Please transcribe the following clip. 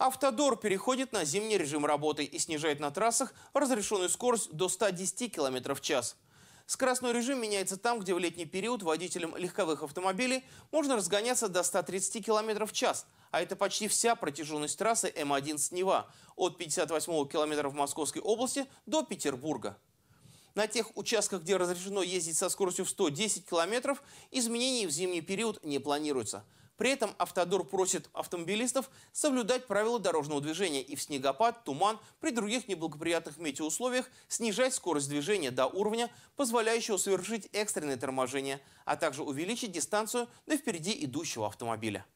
Автодор переходит на зимний режим работы и снижает на трассах разрешенную скорость до 110 км в час. Скоростной режим меняется там, где в летний период водителям легковых автомобилей можно разгоняться до 130 км в час, а это почти вся протяженность трассы М11 Нева от 58 километра в Московской области до Петербурга. На тех участках, где разрешено ездить со скоростью в 110 км, изменений в зимний период не планируется – при этом «Автодор» просит автомобилистов соблюдать правила дорожного движения и в снегопад, туман, при других неблагоприятных метеоусловиях снижать скорость движения до уровня, позволяющего совершить экстренное торможение, а также увеличить дистанцию до впереди идущего автомобиля.